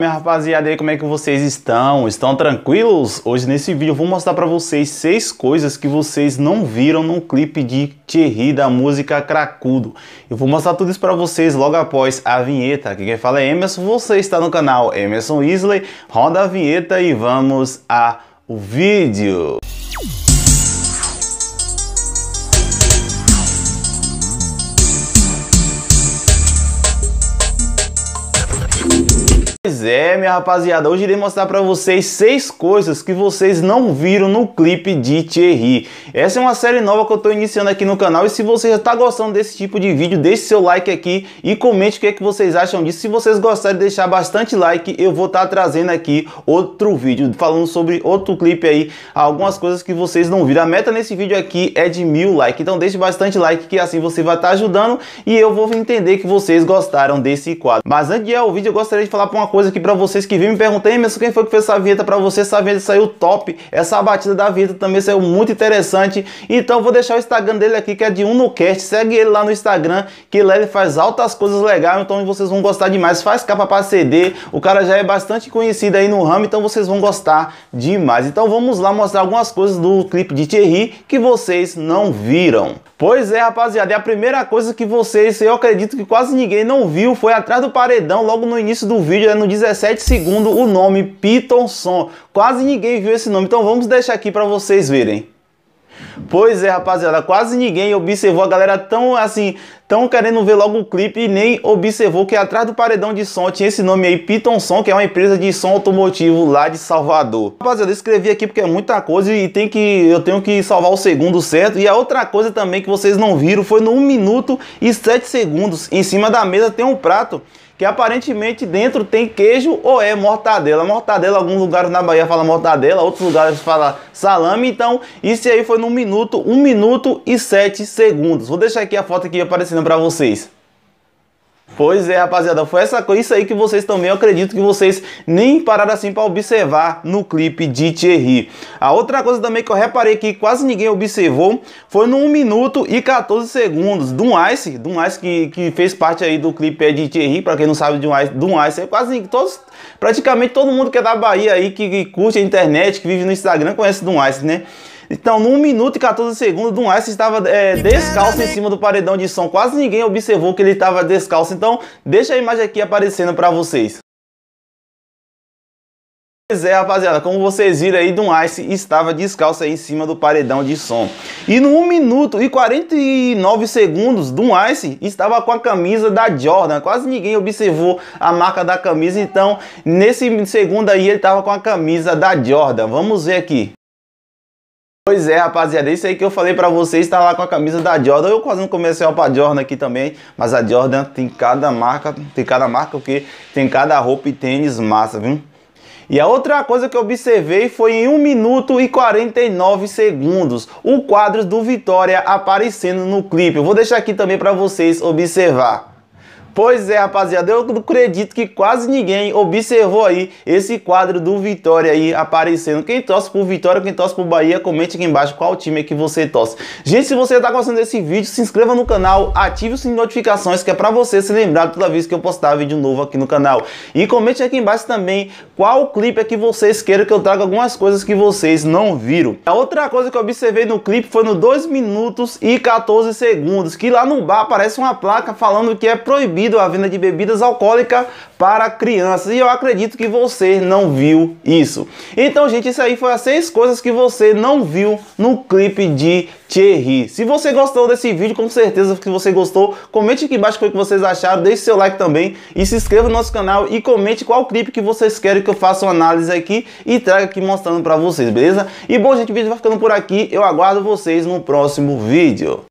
Minha rapaziada aí, como é que vocês estão? Estão tranquilos? Hoje nesse vídeo eu vou mostrar para vocês seis coisas que vocês não viram num clipe de Thierry da música Cracudo. Eu vou mostrar tudo isso para vocês logo após a vinheta. Aqui quem fala é Emerson, você está no canal Emerson Isley. Roda a vinheta e vamos ao vídeo. Pois é, minha rapaziada, hoje irei mostrar para vocês seis coisas que vocês não viram no clipe de Thierry. Essa é uma série nova que eu estou iniciando aqui no canal e se você já está gostando desse tipo de vídeo, deixe seu like aqui e comente o que é que vocês acham disso. Se vocês gostarem de deixar bastante like, eu vou estar tá trazendo aqui outro vídeo falando sobre outro clipe aí, algumas coisas que vocês não viram. A meta nesse vídeo aqui é de mil likes, então deixe bastante like que assim você vai estar tá ajudando e eu vou entender que vocês gostaram desse quadro. Mas antes de ir ao vídeo, eu gostaria de falar para uma coisa coisa aqui para vocês que viram me perguntei, mesmo quem foi que fez essa vinheta para você? Essa vinheta saiu top. Essa batida da vinheta também saiu muito interessante. Então vou deixar o Instagram dele aqui, que é de um no cast Segue ele lá no Instagram, que lá ele faz altas coisas legais. Então vocês vão gostar demais. Faz capa para CD. O cara já é bastante conhecido aí no ramo, então vocês vão gostar demais. Então vamos lá mostrar algumas coisas do clipe de Thierry que vocês não viram. Pois é, rapaziada, e a primeira coisa que vocês, eu acredito que quase ninguém não viu, foi atrás do paredão, logo no início do vídeo, né, no 17 segundo o nome Piton Som. Quase ninguém viu esse nome, então vamos deixar aqui para vocês verem. Pois é, rapaziada, quase ninguém observou a galera tão assim, tão querendo ver logo o clipe e nem observou que atrás do paredão de som tinha esse nome aí, Piton Som, que é uma empresa de som automotivo lá de Salvador. Rapaziada, eu escrevi aqui porque é muita coisa e tem que eu tenho que salvar o segundo certo. E a outra coisa também que vocês não viram foi no 1 minuto e 7 segundos, em cima da mesa tem um prato que aparentemente dentro tem queijo ou é mortadela. Mortadela, alguns lugares na Bahia fala mortadela, outros lugares fala salame. Então, isso aí foi no minuto, 1 minuto e 7 segundos. Vou deixar aqui a foto aqui aparecendo para vocês. Pois é, rapaziada, foi essa, isso aí que vocês também, eu acredito que vocês nem pararam assim para observar no clipe de Thierry. A outra coisa também que eu reparei que quase ninguém observou foi no 1 minuto e 14 segundos do Ice, do Ice que, que fez parte aí do clipe de Thierry, para quem não sabe do Ice, do Ice, é quase todos, praticamente todo mundo que é da Bahia aí, que, que curte a internet, que vive no Instagram, conhece do Ice, né? Então, num minuto e 14 segundos, Dum Ice estava é, descalço em né? cima do paredão de som. Quase ninguém observou que ele estava descalço. Então, deixa a imagem aqui aparecendo para vocês. Pois é, rapaziada, como vocês viram aí, Dum Ice estava descalço aí em cima do paredão de som. E no 1 minuto e 49 segundos, Dum Ice estava com a camisa da Jordan. Quase ninguém observou a marca da camisa, então nesse segundo aí ele estava com a camisa da Jordan. Vamos ver aqui. Pois é, rapaziada, é isso aí que eu falei pra vocês, tá lá com a camisa da Jordan. Eu quase não a comercial pra Jordan aqui também, mas a Jordan tem cada marca, tem cada marca o quê? Tem cada roupa e tênis massa, viu? E a outra coisa que eu observei foi em 1 minuto e 49 segundos, o quadro do Vitória aparecendo no clipe. Eu vou deixar aqui também para vocês observar. Pois é, rapaziada, eu acredito que quase ninguém observou aí esse quadro do Vitória aí aparecendo. Quem torce por Vitória, quem torce por Bahia, comente aqui embaixo qual time é que você torce. Gente, se você tá gostando desse vídeo, se inscreva no canal, ative o sininho de notificações, que é pra você se lembrar toda vez que eu postar vídeo novo aqui no canal. E comente aqui embaixo também qual clipe é que vocês queiram que eu traga algumas coisas que vocês não viram. A outra coisa que eu observei no clipe foi no 2 minutos e 14 segundos, que lá no bar aparece uma placa falando que é proibido proibido a venda de bebidas alcoólicas para crianças. E eu acredito que você não viu isso. Então, gente, isso aí foi as seis coisas que você não viu no clipe de Thierry. Se você gostou desse vídeo, com certeza que você gostou. Comente aqui embaixo o que é vocês acharam, deixe seu like também e se inscreva no nosso canal e comente qual clipe que vocês querem que eu faça uma análise aqui e traga aqui mostrando para vocês, beleza? E bom, gente, o vídeo vai ficando por aqui. Eu aguardo vocês no próximo vídeo.